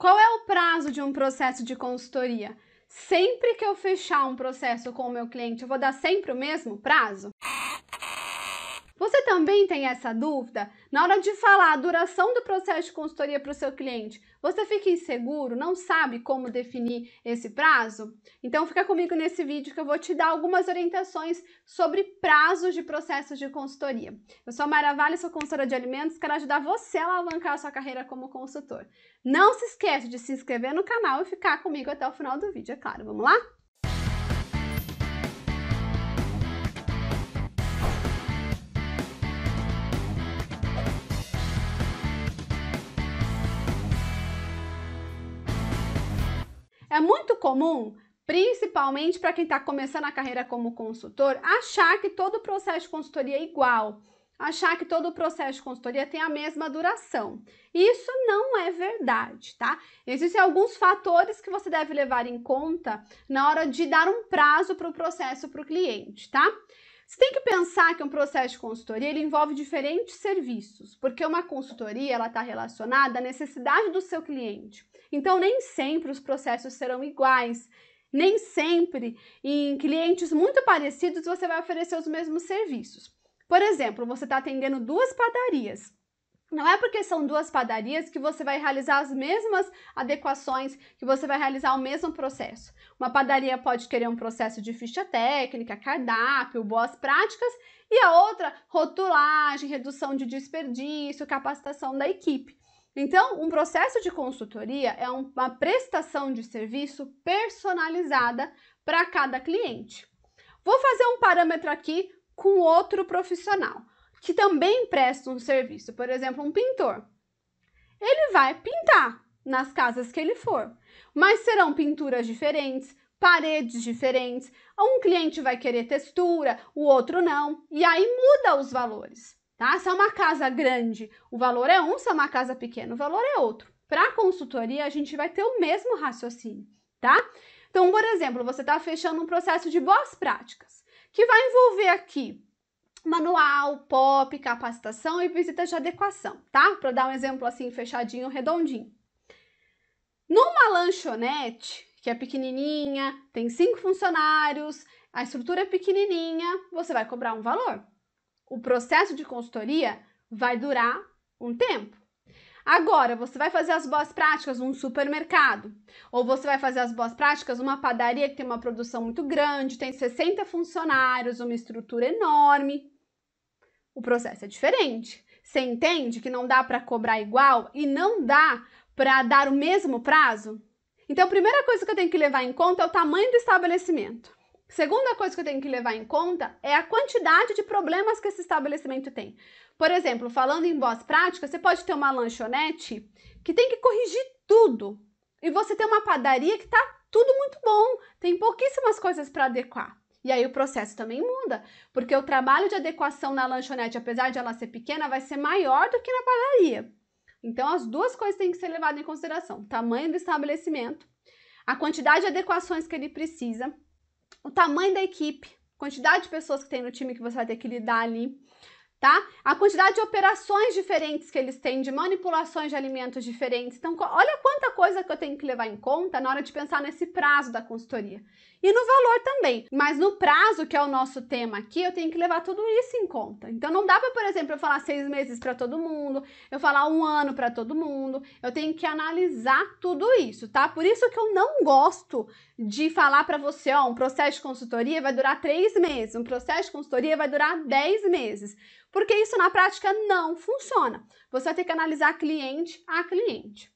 Qual é o prazo de um processo de consultoria? Sempre que eu fechar um processo com o meu cliente, eu vou dar sempre o mesmo prazo? Você também tem essa dúvida? Na hora de falar a duração do processo de consultoria para o seu cliente, você fica inseguro, não sabe como definir esse prazo? Então fica comigo nesse vídeo que eu vou te dar algumas orientações sobre prazos de processos de consultoria. Eu sou a Mara Vale, sou consultora de alimentos, quero ajudar você a alavancar a sua carreira como consultor. Não se esqueça de se inscrever no canal e ficar comigo até o final do vídeo, é claro. Vamos lá? É muito comum, principalmente para quem está começando a carreira como consultor, achar que todo o processo de consultoria é igual, achar que todo o processo de consultoria tem a mesma duração. Isso não é verdade, tá? Existem alguns fatores que você deve levar em conta na hora de dar um prazo para o processo para o cliente, tá? Você tem que pensar que um processo de consultoria ele envolve diferentes serviços, porque uma consultoria ela está relacionada à necessidade do seu cliente. Então, nem sempre os processos serão iguais. Nem sempre em clientes muito parecidos você vai oferecer os mesmos serviços. Por exemplo, você está atendendo duas padarias. Não é porque são duas padarias que você vai realizar as mesmas adequações, que você vai realizar o mesmo processo. Uma padaria pode querer um processo de ficha técnica, cardápio, boas práticas, e a outra, rotulagem, redução de desperdício, capacitação da equipe. Então, um processo de consultoria é uma prestação de serviço personalizada para cada cliente. Vou fazer um parâmetro aqui com outro profissional que também presta um serviço, por exemplo, um pintor. Ele vai pintar nas casas que ele for, mas serão pinturas diferentes, paredes diferentes. Um cliente vai querer textura, o outro não, e aí muda os valores. Tá? Se é uma casa grande, o valor é um, se é uma casa pequena, o valor é outro. Para consultoria, a gente vai ter o mesmo raciocínio, tá? Então, por exemplo, você está fechando um processo de boas práticas, que vai envolver aqui manual, POP, capacitação e visitas de adequação, tá? Para dar um exemplo assim, fechadinho, redondinho. Numa lanchonete, que é pequenininha, tem cinco funcionários, a estrutura é pequenininha, você vai cobrar um valor o processo de consultoria vai durar um tempo. Agora, você vai fazer as boas práticas num supermercado, ou você vai fazer as boas práticas numa padaria que tem uma produção muito grande, tem 60 funcionários, uma estrutura enorme. O processo é diferente. Você entende que não dá para cobrar igual e não dá para dar o mesmo prazo? Então, a primeira coisa que eu tenho que levar em conta é o tamanho do estabelecimento. Segunda coisa que eu tenho que levar em conta é a quantidade de problemas que esse estabelecimento tem. Por exemplo, falando em boas práticas, você pode ter uma lanchonete que tem que corrigir tudo. E você tem uma padaria que está tudo muito bom, tem pouquíssimas coisas para adequar. E aí o processo também muda, porque o trabalho de adequação na lanchonete, apesar de ela ser pequena, vai ser maior do que na padaria. Então as duas coisas têm que ser levadas em consideração: o tamanho do estabelecimento, a quantidade de adequações que ele precisa o tamanho da equipe, quantidade de pessoas que tem no time que você vai ter que lidar ali tá? A quantidade de operações diferentes que eles têm, de manipulações de alimentos diferentes. Então, olha quanta coisa que eu tenho que levar em conta na hora de pensar nesse prazo da consultoria. E no valor também. Mas no prazo, que é o nosso tema aqui, eu tenho que levar tudo isso em conta. Então, não dá para, por exemplo, eu falar seis meses para todo mundo, eu falar um ano para todo mundo. Eu tenho que analisar tudo isso, tá? Por isso que eu não gosto de falar para você, ó, um processo de consultoria vai durar três meses, um processo de consultoria vai durar dez meses porque isso na prática não funciona. Você vai ter que analisar cliente a cliente.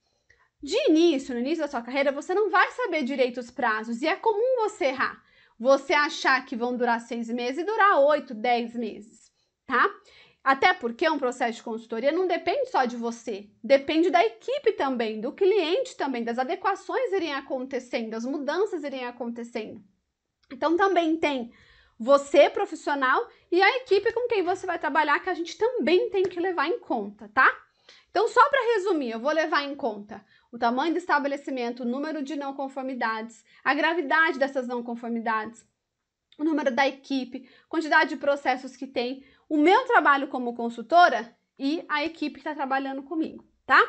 De início, no início da sua carreira, você não vai saber direito os prazos e é comum você errar. Você achar que vão durar seis meses e durar oito, dez meses, tá? Até porque é um processo de consultoria não depende só de você, depende da equipe também, do cliente também, das adequações irem acontecendo, as mudanças irem acontecendo. Então também tem você profissional e a equipe com quem você vai trabalhar, que a gente também tem que levar em conta, tá? Então, só para resumir, eu vou levar em conta o tamanho do estabelecimento, o número de não conformidades, a gravidade dessas não conformidades, o número da equipe, quantidade de processos que tem, o meu trabalho como consultora e a equipe que está trabalhando comigo, tá?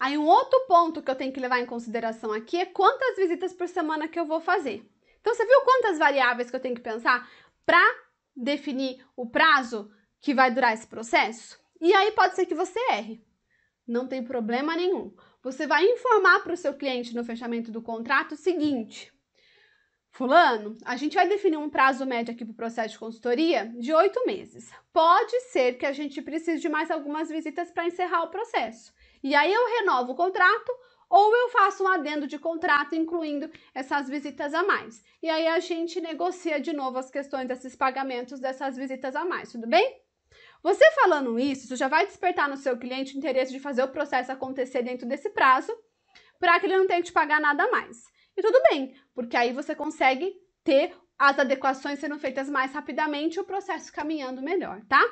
Aí um outro ponto que eu tenho que levar em consideração aqui é quantas visitas por semana que eu vou fazer. Então você viu quantas variáveis que eu tenho que pensar? para definir o prazo que vai durar esse processo? E aí pode ser que você erre. Não tem problema nenhum. Você vai informar para o seu cliente no fechamento do contrato o seguinte: Fulano, a gente vai definir um prazo médio aqui para o processo de consultoria de oito meses. Pode ser que a gente precise de mais algumas visitas para encerrar o processo. E aí eu renovo o contrato ou eu faço um adendo de contrato incluindo essas visitas a mais. E aí a gente negocia de novo as questões desses pagamentos dessas visitas a mais, tudo bem? Você falando isso, isso já vai despertar no seu cliente o interesse de fazer o processo acontecer dentro desse prazo, para que ele não tenha que te pagar nada mais. E tudo bem, porque aí você consegue ter as adequações sendo feitas mais rapidamente e o processo caminhando melhor, tá?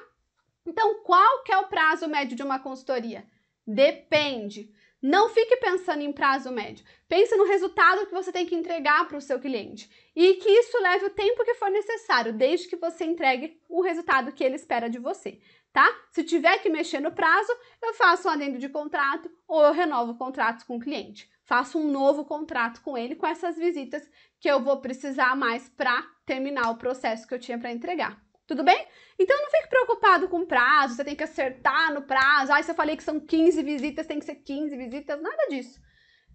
Então, qual que é o prazo médio de uma consultoria? Depende. Não fique pensando em prazo médio. Pense no resultado que você tem que entregar para o seu cliente e que isso leve o tempo que for necessário, desde que você entregue o resultado que ele espera de você, tá? Se tiver que mexer no prazo, eu faço um adendo de contrato ou eu renovo contratos com o cliente. Faço um novo contrato com ele com essas visitas que eu vou precisar mais para terminar o processo que eu tinha para entregar. Tudo bem? Então não fique preocupado com prazo, você tem que acertar no prazo. Ah, se eu falei que são 15 visitas, tem que ser 15 visitas, nada disso.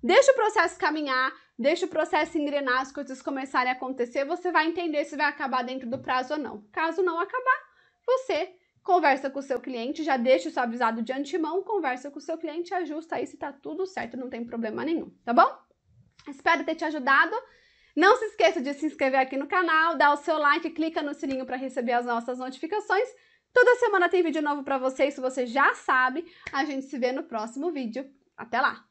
Deixa o processo caminhar, deixa o processo engrenar, as coisas começarem a acontecer, você vai entender se vai acabar dentro do prazo ou não. Caso não acabar, você conversa com o seu cliente, já deixa isso avisado de antemão, conversa com o seu cliente, ajusta aí se tá tudo certo, não tem problema nenhum, tá bom? Espero ter te ajudado. Não se esqueça de se inscrever aqui no canal, dar o seu like, clica no sininho para receber as nossas notificações. Toda semana tem vídeo novo para vocês, se você já sabe. A gente se vê no próximo vídeo. Até lá!